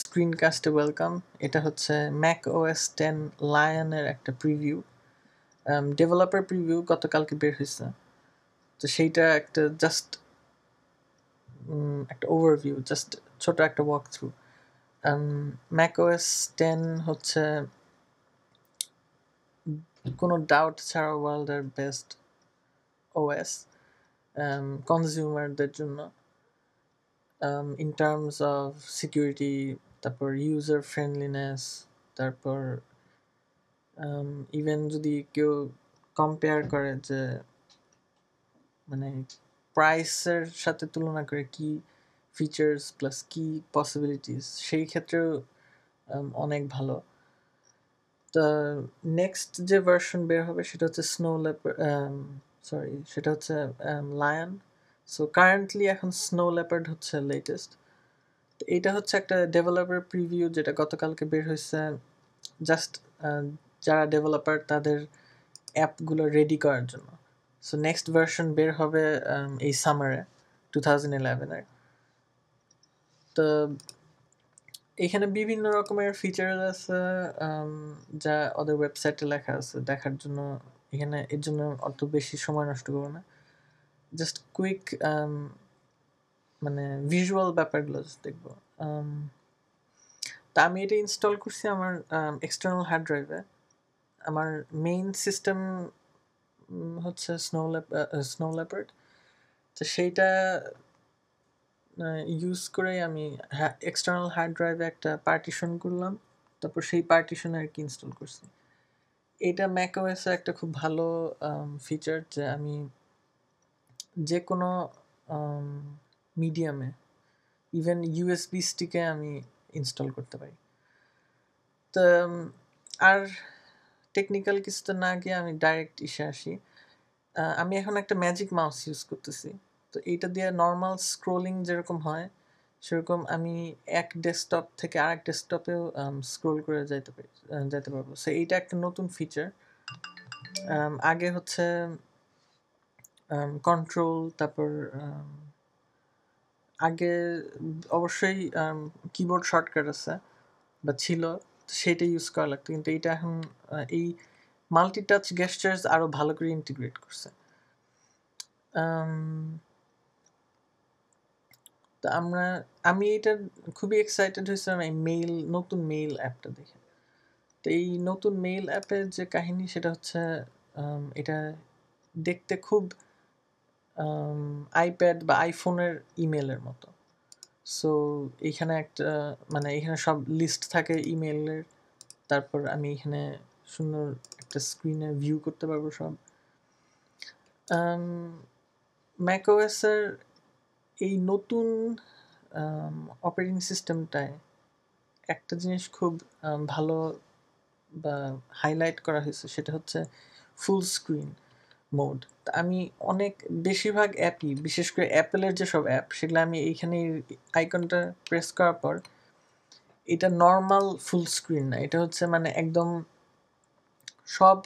স্ক্রিনকাস্টে welcome এটা হচ্ছে Mac OS ten লায়নের একটা প্রিভিউ ডেভেলপার প্রিভিউ গতকালকে বের হয়েছে তো সেইটা একটা জাস্ট একটা ওভারভিউ জাস্ট ছোট একটা ওয়াক থ্রু ম্যাকওএস টেন হচ্ছে কোনো ডাউট ছাড়া ওয়ার্ল্ডের বেস্ট ওএস কনজিউমারদের জন্য um, in terms of security তারপর ইউজার ফ্রেন্ডলিনেস তারপর ইভেন um, যদি কেউ কম্পেয়ার করে যে মানে প্রাইসের সাথে তুলনা করে কি ফিচার্স প্লাস কি পসিবিলিটিস সেই ক্ষেত্রেও um, অনেক ভালো তো নেক্সট যে ভার্সন বের হবে সেটা হচ্ছে স্নো লেপার সরি সেটা হচ্ছে লায়ন um, সো কারেন্টলি এখন স্নো লেপার্ড হচ্ছে লেটেস্ট তো এটা হচ্ছে একটা ডেভেলপার প্রিভিউ যেটা গতকালকে বের হয়েছে জাস্ট যারা ডেভেলপার তাদের অ্যাপগুলো রেডি করার জন্য সো নেক্সট ভার্সন বের হবে এই সামারে টু থাউজেন্ড ইলেভেনের তো এখানে বিভিন্ন রকমের ফিচার আছে যা ওদের ওয়েবসাইটে লেখা আছে দেখার জন্য এখানে এর জন্য অত বেশি সময় নষ্ট করবো না জাস্ট কুইক um, মানে ভিজুয়াল ব্যাপারগুলো জাস্ট দেখবো um, তা আমি এটা ইনস্টল করছি আমার এক্সটার্নাল হার্ড ড্রাইভে আমার মেইন সিস্টেম হচ্ছে স্নো স্নো ল্যাপার্ড তো সেইটা ইউজ করে আমি এক্সটার্নাল হার্ড ড্রাইভে একটা পার্টিশন করলাম তারপর সেই পার্টিশন আর কি ইনস্টল করছি এটা ম্যাকওয়েসে একটা খুব ভালো ফিচার um, যে আমি যে কোনো মিডিয়ামে ইভেন ইউএসবি স্টিকে আমি ইনস্টল করতে পারি তো আর টেকনিক্যাল কিছুতে না গিয়ে আমি ডাইরেক্ট ইসে আসি আমি এখন একটা ম্যাজিক মাউস ইউজ করতেছি তো এইটা দিয়ে নর্মাল স্ক্রোলিং যেরকম হয় সেরকম আমি এক ডেস্কটপ থেকে আরেক ডেস্কটপেও স্ক্রোল করে যাইতে পারি যেতে পারবো সো এইটা একটা নতুন ফিচার আগে হচ্ছে কন্ট্রোল um, তারপর um, আগে অবশ্যই কিবোর্ড um, শর্টকাট আছে বা ছিল সেটা ইউজ করা লাগতো কিন্তু এটা এখন এই মাল্টিটাচ গেস্টার্স আরও ভালো করে ইন্টিগ্রেট করছে তো আমরা আমি এটা খুবই এক্সাইটেড হয়েছিলাম এই মেইল নতুন মেইল অ্যাপটা দেখে তো এই নতুন মেইল অ্যাপের যে কাহিনী সেটা হচ্ছে এটা দেখতে খুব আইপ্যাড বা আইফোনের ইমেলের মতো সো এখানে একটা মানে এখানে সব লিস্ট থাকে ইমেলের তারপর আমি এখানে সুন্দর একটা স্ক্রিনে ভিউ করতে পারবো সব ম্যাকোয়েসের এই নতুন অপারেটিং সিস্টেমটায় একটা জিনিস খুব ভালো বা হাইলাইট করা হয়েছে সেটা হচ্ছে ফুল স্ক্রিন মোড আমি অনেক বেশিরভাগ অ্যাপই বিশেষ করে অ্যাপেলের যেসব অ্যাপ সেগুলো আমি এইখানে আইকনটা প্রেস করার পর এটা নর্মাল ফুল স্ক্রিন না এটা হচ্ছে মানে একদম সব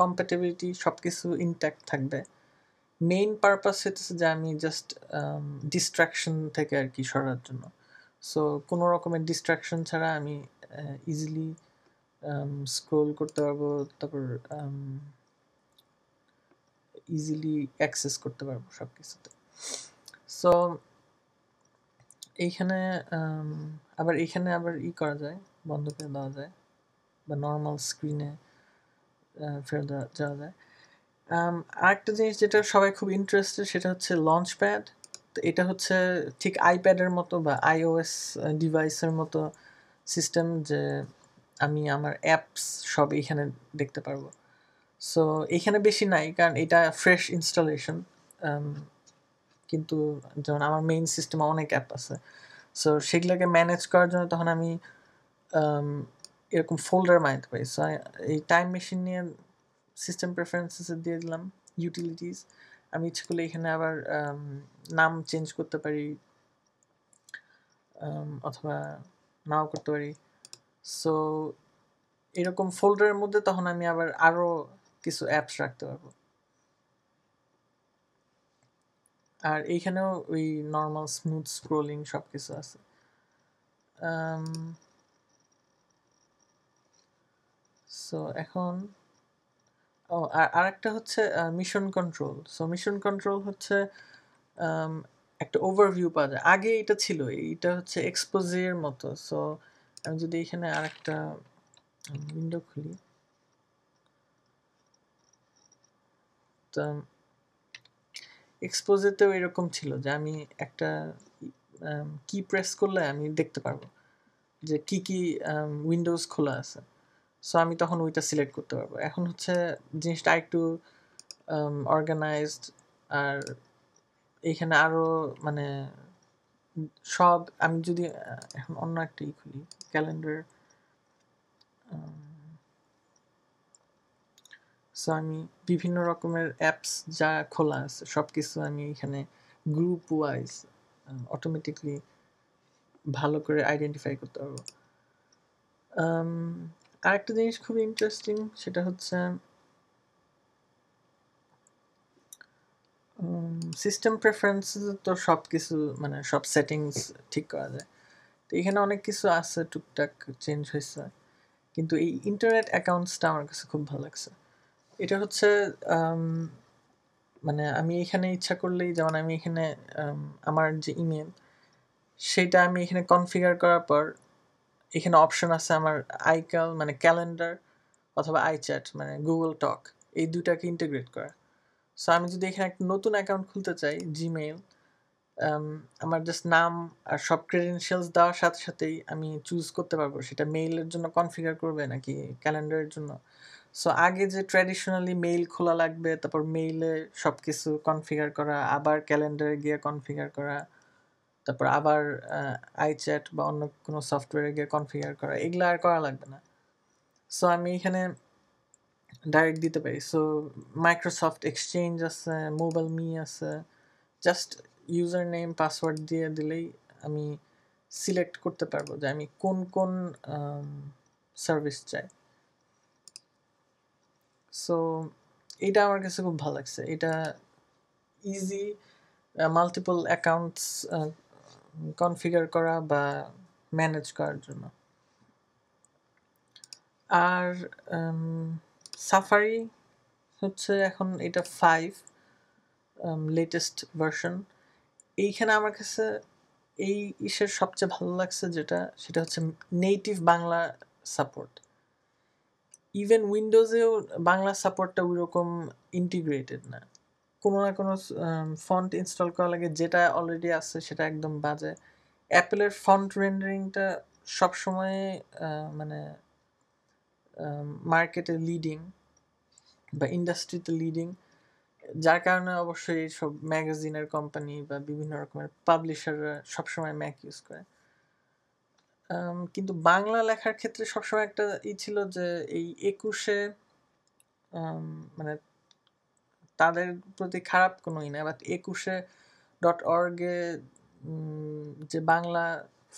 কম্প্যাটেবিলিটি সব কিছু ইনট্যাক্ট থাকবে মেইন পারপাস হচ্ছে যে আমি জাস্ট ডিস্ট্রাকশন থেকে আর কি সরার জন্য সো কোনো রকমের ডিস্ট্র্যাকশন ছাড়া আমি ইজিলি স্ক্রোল করতে পারবো তারপর ইজিলি অ্যাক্সেস করতে পারবো সব কিছুতে সো এইখানে আবার এইখানে আবার ই করা যায় বন্ধ করে দেওয়া যায় বা নর্মাল স্ক্রিনে ফেরত যাওয়া যায় আরেকটা জিনিস যেটা সবাই খুব ইন্টারেস্টেড সেটা হচ্ছে লঞ্চ প্যাড তো এটা হচ্ছে ঠিক আইপ্যাডের মতো বা আইওএস ডিভাইসের মতো সিস্টেম যে আমি আমার অ্যাপস সব এখানে দেখতে পারবো সো এখানে বেশি নাই কারণ এটা ফ্রেশ ইনস্টলেশন um, কিন্তু যেমন আমার মেইন সিস্টেমে অনেক অ্যাপ আছে সো সেগুলোকে ম্যানেজ করার জন্য তখন আমি um, এরকম ফোল্ডার বানাতে পারি সো এই টাইম মেশিন নিয়ে সিস্টেম প্রেফারেন্সেসে দিয়ে দিলাম ইউটিলিটিস আমি ইচ্ছে করলে এখানে আবার um, নাম চেঞ্জ করতে পারি অথবা নাও করতে পারি সো এরকম ফোল্ডারের মধ্যে তখন আমি আবার আরও কিছু অ্যাপস রাখতে পারবো আর এইখানেও ওই নর্মাল স্মুথ স্ক্রোলিং সব কিছু আছে সো um, এখন ও আর আরেকটা হচ্ছে Mission Control so Mission Control হচ্ছে um, একটা ওভারভিউ পাওয়া যায় আগে এটা ছিল এইটা হচ্ছে এক্সপোজের মতো সো আমি যদি এখানে আরেকটা উইন্ডো খুলি এক্সপোজেতেও এরকম ছিল যে আমি একটা কি প্রেস করলে আমি দেখতে পারবো যে কি কি উইন্ডোজ খোলা আছে সো আমি তখন ওইটা সিলেক্ট করতে পারবো এখন হচ্ছে জিনিসটা একটু অর্গানাইজড আর এখানে আরও মানে সব আমি যদি এখন অন্য একটা ই খুলি ক্যালেন্ডার সো আমি বিভিন্ন রকমের অ্যাপস যা খোলা আছে সব কিছু আমি এখানে গ্রুপ ওয়াইজ অটোমেটিকলি ভালো করে আইডেন্টিফাই করতে পারবো আরেকটা জিনিস খুব ইন্টারেস্টিং সেটা হচ্ছে সিস্টেম প্রেফারেন্স তো সব কিছু মানে সব সেটিংস ঠিক করা যায় তো এখানে অনেক কিছু আছে টুকটাক চেঞ্জ হয়েছে কিন্তু এই ইন্টারনেট অ্যাকাউন্টসটা আমার কাছে খুব ভালো লাগছে এটা হচ্ছে মানে আমি এখানে ইচ্ছা করলেই যেমন আমি এখানে আমার যে ইমেল সেটা আমি এখানে কনফিগার করার পর এখানে অপশন আছে আমার আইকাল মানে ক্যালেন্ডার অথবা আইচ্যাট মানে গুগল টক এই দুটাকে ইন্টিগ্রেট করা সো আমি যদি এখানে একটা নতুন অ্যাকাউন্ট খুলতে চাই জিমেইল আমার জাস্ট নাম আর সব ক্রেডেনশিয়ালস দেওয়ার সাথে সাথেই আমি চুজ করতে পারবো সেটা মেইলের জন্য কনফিগার করবে নাকি ক্যালেন্ডারের জন্য সো আগে যে ট্র্যাডিশনালি মেইল খোলা লাগবে তারপর মেইলে সব কিছু কনফিগার করা আবার ক্যালেন্ডারে গিয়ে কনফিগার করা তারপর আবার আইচ্যাট বা অন্য কোনো সফটওয়্যারে গিয়ে কনফিগার করা এগুলো আর করা লাগবে না সো আমি এখানে ডাইরেক্ট দিতে পারি সো মাইক্রোসফট এক্সচেঞ্জ আছে মোবাইল মি আছে জাস্ট ইউজার নেম পাসওয়ার্ড দিয়ে দিলেই আমি সিলেক্ট করতে পারবো যে আমি কোন কোন সার্ভিস চাই সো এটা আমার কাছে খুব ভালো লাগছে এটা ইজি মাল্টিপল অ্যাকাউন্টস কনফিগার করা বা ম্যানেজ করার জন্য আর সাফারি হচ্ছে এখন এটা ফাইভ লেটেস্ট ভার্সন এইখানে আমার কাছে এই ইসের সবচেয়ে ভালো লাগছে যেটা সেটা হচ্ছে নেটিভ বাংলা সাপোর্ট ইভেন উইন্ডোজেও বাংলা সাপোর্টটা রকম ইন্টিগ্রেটেড না কোনো না কোনো ফন্ট ইনস্টল করা লাগে যেটা অলরেডি আছে সেটা একদম বাজে অ্যাপেলের ফন্ট রেন্ডারিংটা সবসময় মানে মার্কেটে লিডিং বা ইন্ডাস্ট্রিতে লিডিং যার কারণে অবশ্যই সব ম্যাগাজিনের কোম্পানি বা বিভিন্ন রকমের পাবলিশাররা সবসময় ম্যাক ইউজ করে কিন্তু বাংলা লেখার ক্ষেত্রে সবসময় একটা ই ছিল যে এই একুশে মানে তাদের প্রতি খারাপ কোনো ই না বাট একুশে ডট অর্গে যে বাংলা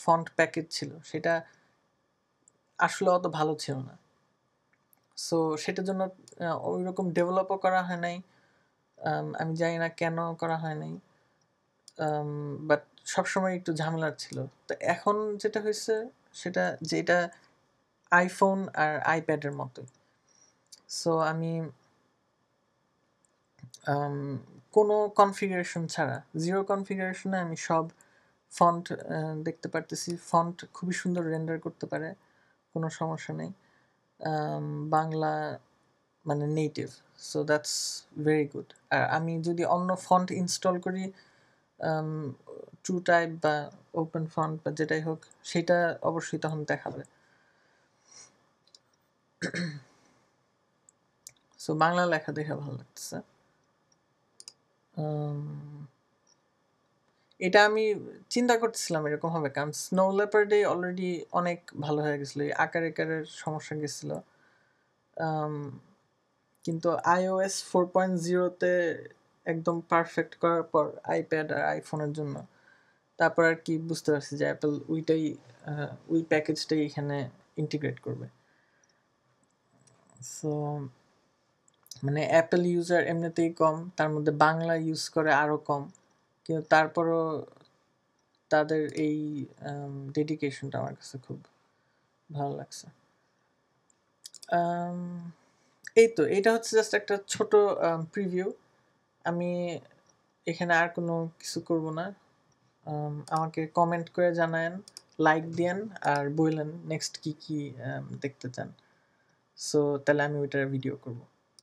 ফন্ট প্যাকেজ ছিল সেটা আসলে অত ভালো ছিল না সো সেটার জন্য ওই রকম ডেভেলপও করা হয় নাই আমি জানি না কেন করা হয় নাই বাট সবসময় একটু ঝামেলার ছিল তো এখন যেটা হয়েছে সেটা যেটা আইফোন আর আইপ্যাডের মতোই সো আমি কোনো কনফিগারেশন ছাড়া জিরো কনফিগারেশনে আমি সব ফন্ট দেখতে পারতেছি ফন্ট খুবই সুন্দর রেন্ডার করতে পারে কোনো সমস্যা নেই বাংলা মানে native so that's very good আর আমি যদি অন্য ফন্ট ইনস্টল করি ট্রু টাইপ বা ওপেন ফন্ট বা যেটাই হোক সেটা অবশ্যই তখন দেখাবে সো বাংলা লেখা দেখে ভালো লাগতেছে এটা আমি চিন্তা করতেছিলাম এরকম হবে কারণ স্নো লেপার্ডে অলরেডি অনেক ভালো হয়ে গেছিলো আকার একারের সমস্যা গেছিলো কিন্তু আইওএস ফোর পয়েন্ট জিরোতে একদম পারফেক্ট করার পর আইপ্যাড আর আইফোনের জন্য তারপর আর কি বুঝতে পারছি যে অ্যাপেল উইটাই উই প্যাকেজটাই এখানে ইন্টিগ্রেট করবে সো মানে অ্যাপেল ইউজার এমনিতেই কম তার মধ্যে বাংলা ইউজ করে আরও কম কিন্তু তারপরও তাদের এই ডেডিকেশনটা আমার কাছে খুব ভালো লাগছে এই তো এটা হচ্ছে জাস্ট একটা ছোট প্রিভিউ আমি এখানে আর কোনো কিছু করব না আমাকে কমেন্ট করে জানায়েন লাইক দেন আর বললেন নেক্সট কি কি দেখতে চান সো তাহলে আমি ওইটার ভিডিও করব